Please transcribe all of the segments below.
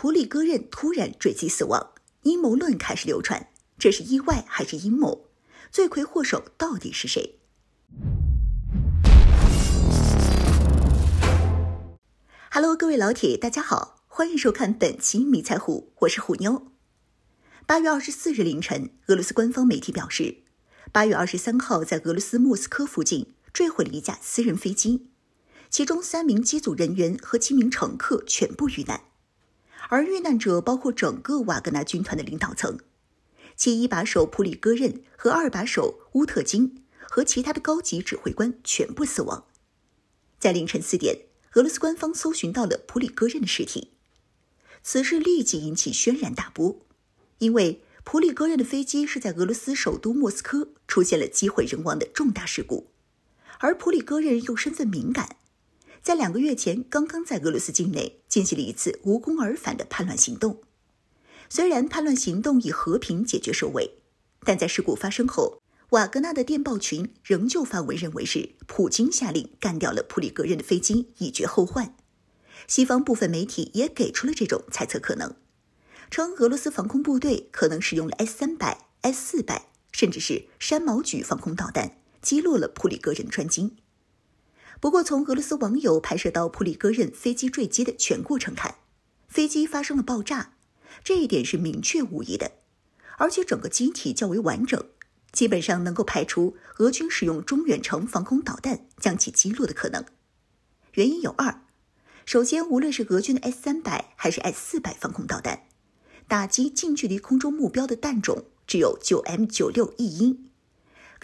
普里戈任突然坠机死亡，阴谋论开始流传。这是意外还是阴谋？罪魁祸首到底是谁？Hello，各位老铁，大家好，欢迎收看本期迷彩虎，我是虎妞。八月二十四日凌晨，俄罗斯官方媒体表示，八月二十三号在俄罗斯莫斯科附近坠毁了一架私人飞机，其中三名机组人员和七名乘客全部遇难。而遇难者包括整个瓦格纳军团的领导层，其一把手普里戈任和二把手乌特金和其他的高级指挥官全部死亡。在凌晨四点，俄罗斯官方搜寻到了普里戈任的尸体。此事立即引起轩然大波，因为普里戈任的飞机是在俄罗斯首都莫斯科出现了机毁人亡的重大事故，而普里戈任又身份敏感。在两个月前，刚刚在俄罗斯境内进行了一次无功而返的叛乱行动。虽然叛乱行动以和平解决收尾，但在事故发生后，瓦格纳的电报群仍旧发文认为是普京下令干掉了普里戈任的飞机，以绝后患。西方部分媒体也给出了这种猜测可能，称俄罗斯防空部队可能使用了 S 三百、S 四百，甚至是山毛榉防空导弹击落了普里戈任的专机。不过，从俄罗斯网友拍摄到普里戈任飞机坠机的全过程看，飞机发生了爆炸，这一点是明确无疑的。而且整个机体较为完整，基本上能够排除俄军使用中远程防空导弹将其击落的可能。原因有二：首先，无论是俄军的 S 三百还是 S 四百防空导弹，打击近距离空中目标的弹种只有 9M96 E 音，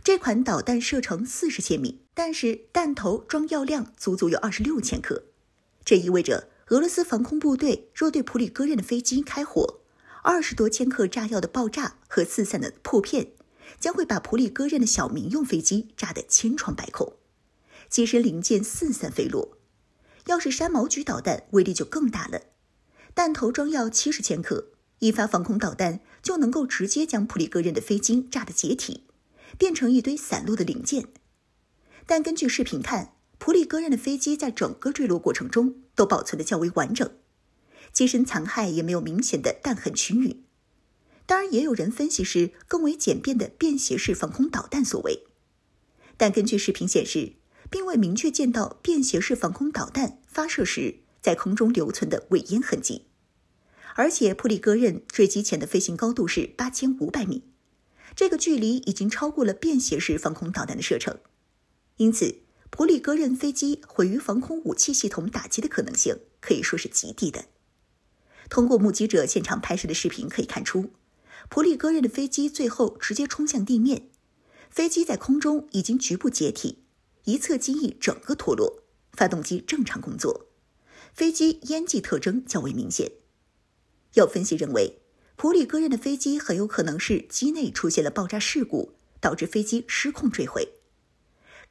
这款导弹射程四十千米。但是弹头装药量足足有二十六千克，这意味着俄罗斯防空部队若对普里戈任的飞机开火，二十多千克炸药的爆炸和四散的破片将会把普里戈任的小民用飞机炸得千疮百孔，机身零件四散飞落。要是山毛榉导弹威力就更大了，弹头装药七十千克，一发防空导弹就能够直接将普里戈任的飞机炸得解体，变成一堆散落的零件。但根据视频看，普里戈任的飞机在整个坠落过程中都保存的较为完整，机身残骸也没有明显的弹痕区域。当然，也有人分析是更为简便的便携式防空导弹所为。但根据视频显示，并未明确见到便携式防空导弹发射时在空中留存的尾烟痕迹。而且，普里戈任坠机前的飞行高度是八千五百米，这个距离已经超过了便携式防空导弹的射程。因此，普里戈任飞机毁于防空武器系统打击的可能性可以说是极低的。通过目击者现场拍摄的视频可以看出，普里戈任的飞机最后直接冲向地面，飞机在空中已经局部解体，一侧机翼整个脱落，发动机正常工作，飞机烟迹特征较为明显。有分析认为，普里戈任的飞机很有可能是机内出现了爆炸事故，导致飞机失控坠毁。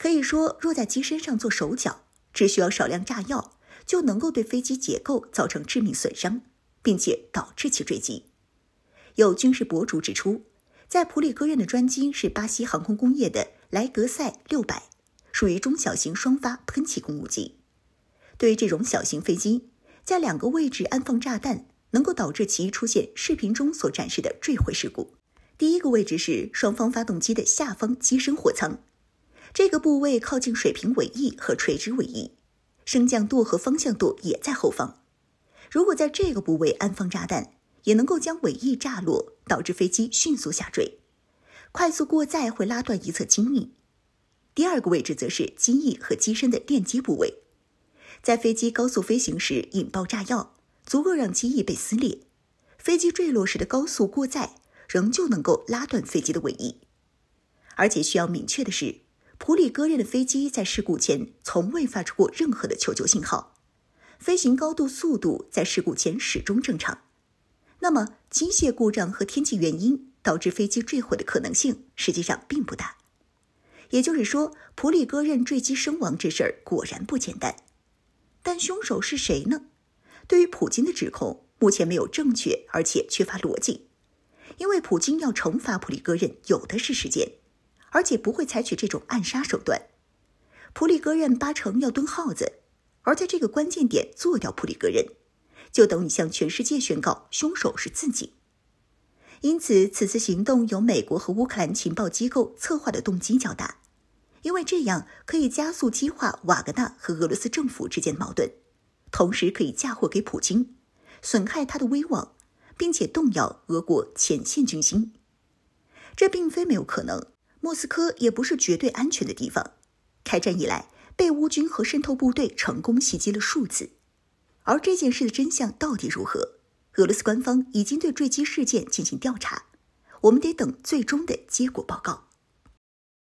可以说，若在机身上做手脚，只需要少量炸药，就能够对飞机结构造成致命损伤，并且导致其坠机。有军事博主指出，在普里戈任的专机是巴西航空工业的莱格赛六百，属于中小型双发喷气公务机。对于这种小型飞机，在两个位置安放炸弹，能够导致其出现视频中所展示的坠毁事故。第一个位置是双方发动机的下方机身货舱。这个部位靠近水平尾翼和垂直尾翼，升降舵和方向舵也在后方。如果在这个部位安放炸弹，也能够将尾翼炸落，导致飞机迅速下坠。快速过载会拉断一侧机翼。第二个位置则是机翼和机身的电机部位，在飞机高速飞行时引爆炸药，足够让机翼被撕裂。飞机坠落时的高速过载仍旧能够拉断飞机的尾翼。而且需要明确的是。普里戈任的飞机在事故前从未发出过任何的求救信号，飞行高度、速度在事故前始终正常。那么，机械故障和天气原因导致飞机坠毁的可能性实际上并不大。也就是说，普里戈任坠机身亡这事儿果然不简单。但凶手是谁呢？对于普京的指控，目前没有正确，而且缺乏逻辑。因为普京要惩罚普里戈任，有的是时间。而且不会采取这种暗杀手段。普里戈任八成要蹲耗子，而在这个关键点做掉普里戈任，就等于向全世界宣告凶手是自己。因此，此次行动由美国和乌克兰情报机构策划的动机较大，因为这样可以加速激化瓦格纳和俄罗斯政府之间的矛盾，同时可以嫁祸给普京，损害他的威望，并且动摇俄国前线军心。这并非没有可能。莫斯科也不是绝对安全的地方，开战以来被乌军和渗透部队成功袭击了数次，而这件事的真相到底如何？俄罗斯官方已经对坠机事件进行调查，我们得等最终的结果报告。